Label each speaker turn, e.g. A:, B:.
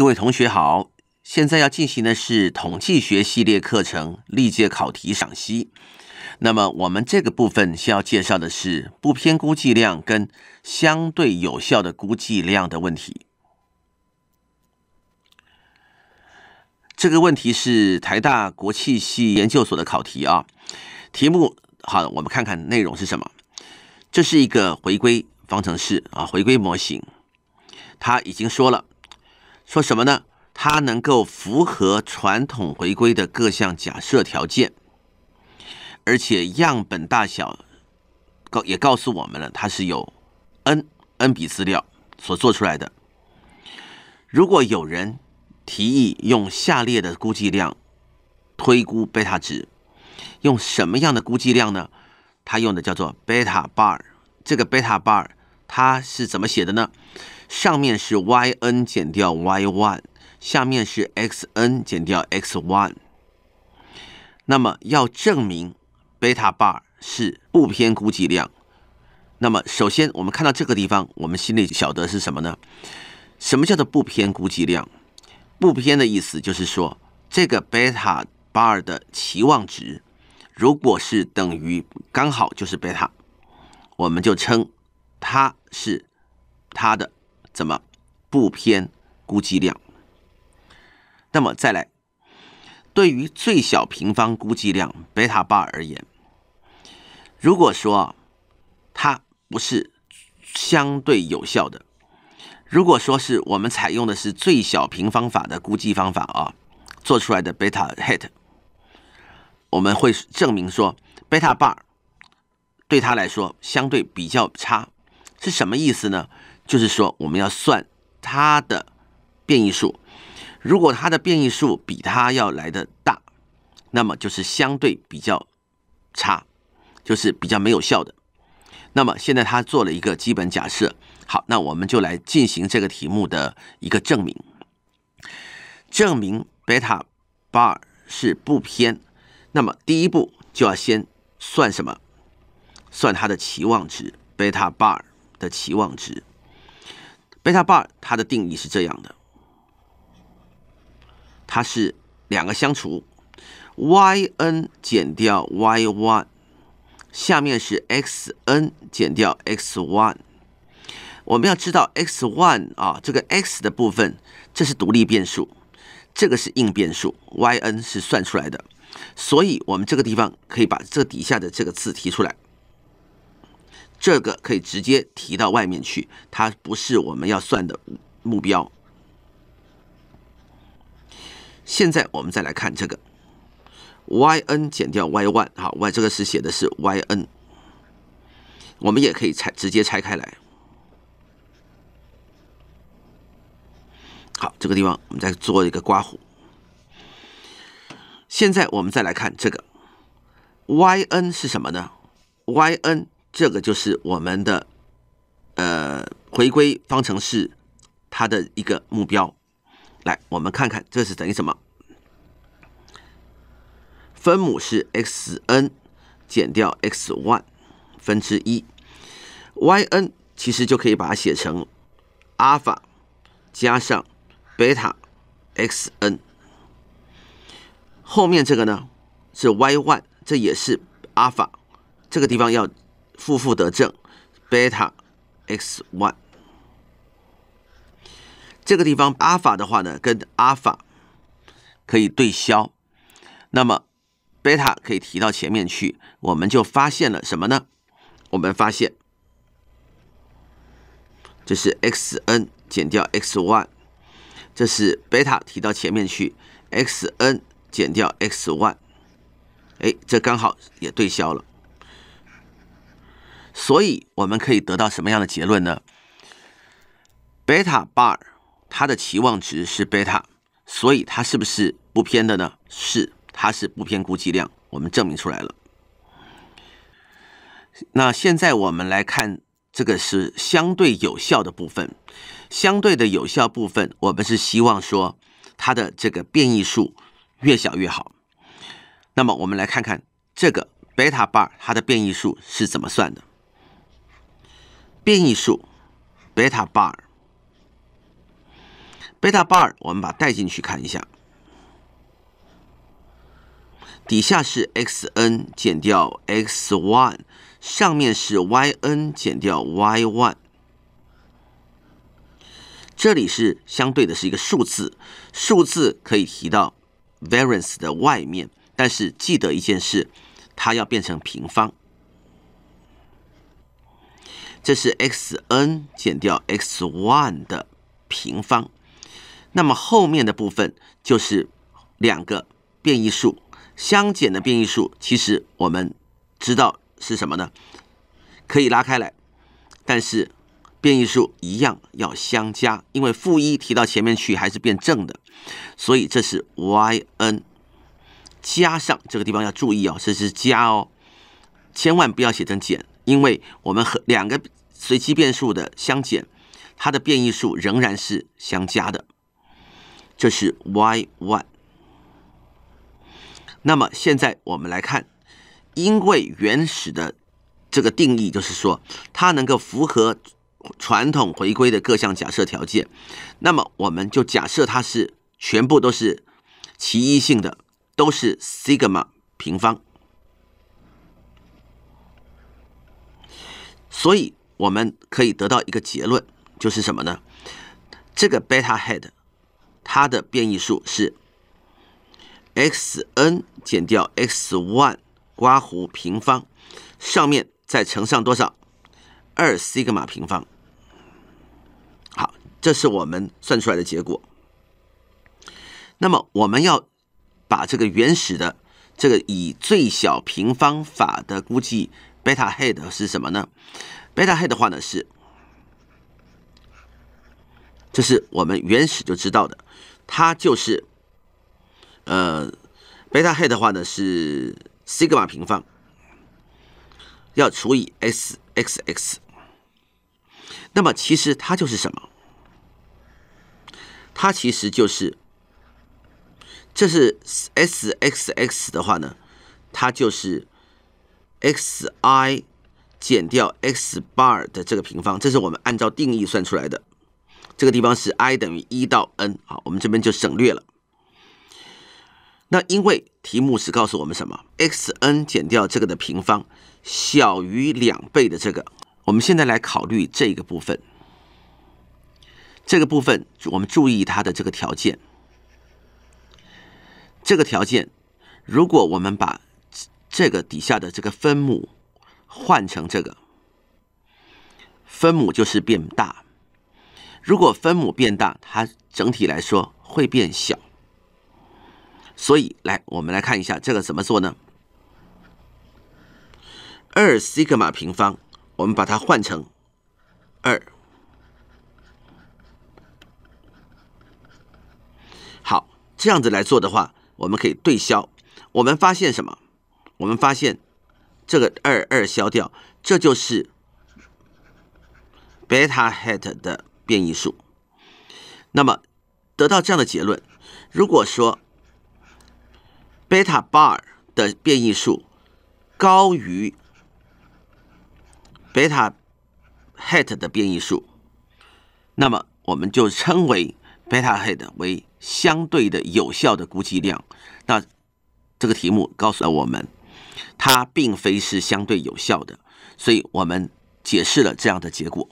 A: 各位同学好，现在要进行的是统计学系列课程历届考题赏析。那么，我们这个部分需要介绍的是不偏估计量跟相对有效的估计量的问题。这个问题是台大国气系研究所的考题啊。题目好，我们看看内容是什么。这是一个回归方程式啊，回归模型。他已经说了。说什么呢？它能够符合传统回归的各项假设条件，而且样本大小告也告诉我们了，它是有 n n 笔资料所做出来的。如果有人提议用下列的估计量推估贝塔值，用什么样的估计量呢？他用的叫做贝塔 bar，这个贝塔 bar。它是怎么写的呢？上面是 y n 减掉 y one，下面是 x n 减掉 x one。那么要证明贝塔 bar 是不偏估计量，那么首先我们看到这个地方，我们心里晓得是什么呢？什么叫做不偏估计量？不偏的意思就是说，这个贝塔 bar 的期望值，如果是等于刚好就是贝塔，我们就称。它是它的怎么不偏估计量？那么再来，对于最小平方估计量贝塔八而言，如果说它不是相对有效的，如果说是我们采用的是最小平方法的估计方法啊，做出来的贝塔 hat，我们会证明说贝塔 bar 对它来说相对比较差。是什么意思呢？就是说我们要算它的变异数，如果它的变异数比它要来的大，那么就是相对比较差，就是比较没有效的。那么现在他做了一个基本假设，好，那我们就来进行这个题目的一个证明，证明贝塔 bar 是不偏。那么第一步就要先算什么？算它的期望值贝塔 bar。的期望值贝塔 bar，它的定义是这样的，它是两个相除，y n 减掉 y one，下面是 x n 减掉 x one，我们要知道 x one 啊，这个 x 的部分这是独立变数，这个是应变数，y n 是算出来的，所以我们这个地方可以把这底下的这个字提出来。这个可以直接提到外面去，它不是我们要算的目标。现在我们再来看这个，y n 减掉 y one，好，y 这个是写的是 y n，我们也可以拆直接拆开来。好，这个地方我们再做一个刮胡。现在我们再来看这个，y n 是什么呢？y n。这个就是我们的呃回归方程式它的一个目标。来，我们看看这是等于什么？分母是 x n 减掉 x one 分之一，y n 其实就可以把它写成阿尔法加上贝塔 x n。后面这个呢是 y one，这也是阿尔法，这个地方要。负负得正，贝塔 x one 这个地方，阿尔法的话呢，跟阿尔法可以对消，那么贝塔可以提到前面去，我们就发现了什么呢？我们发现，这是 x n 减掉 x one，这是贝塔提到前面去，x n 减掉 x one，哎，这刚好也对消了。所以我们可以得到什么样的结论呢？贝塔 bar 它的期望值是贝塔，所以它是不是不偏的呢？是，它是不偏估计量，我们证明出来了。那现在我们来看这个是相对有效的部分，相对的有效部分，我们是希望说它的这个变异数越小越好。那么我们来看看这个贝塔 bar 它的变异数是怎么算的？变异数贝塔 bar，贝塔 bar 我们把带进去看一下。底下是 x n 减掉 x 1上面是 y n 减掉 y 1这里是相对的是一个数字，数字可以提到 variance 的外面，但是记得一件事，它要变成平方。这是 x n 减掉 x one 的平方，那么后面的部分就是两个变异数相减的变异数，其实我们知道是什么呢？可以拉开来，但是变异数一样要相加，因为负一提到前面去还是变正的，所以这是 y n 加上这个地方要注意哦，这是加哦，千万不要写成减。因为我们和两个随机变数的相减，它的变异数仍然是相加的，这是 Y one。那么现在我们来看，因为原始的这个定义就是说，它能够符合传统回归的各项假设条件，那么我们就假设它是全部都是奇异性的，都是 sigma 平方。所以我们可以得到一个结论，就是什么呢？这个 beta head 它的变异数是 x n 减掉 x one 刮弧平方，上面再乘上多少？二西格玛平方。好，这是我们算出来的结果。那么我们要把这个原始的这个以最小平方法的估计。贝塔 h a d 是什么呢？贝塔 h a d 的话呢是，这是我们原始就知道的，它就是，呃，贝塔 h a d 的话呢是西 i g 平方，要除以 s x x。那么其实它就是什么？它其实就是，这是 s x x 的话呢，它就是。x i 减掉 x bar 的这个平方，这是我们按照定义算出来的。这个地方是 i 等于一到 n，好，我们这边就省略了。那因为题目是告诉我们什么？x n 减掉这个的平方小于两倍的这个。我们现在来考虑这个部分，这个部分我们注意它的这个条件。这个条件，如果我们把这个底下的这个分母换成这个分母就是变大，如果分母变大，它整体来说会变小。所以来，我们来看一下这个怎么做呢？二西格玛平方，我们把它换成二。好，这样子来做的话，我们可以对消。我们发现什么？我们发现这个二二消掉，这就是贝塔 hat 的变异数。那么得到这样的结论，如果说贝塔 bar 的变异数高于贝塔 hat 的变异数，那么我们就称为贝塔 hat 为相对的有效的估计量。那这个题目告诉了我们。它并非是相对有效的，所以我们解释了这样的结果。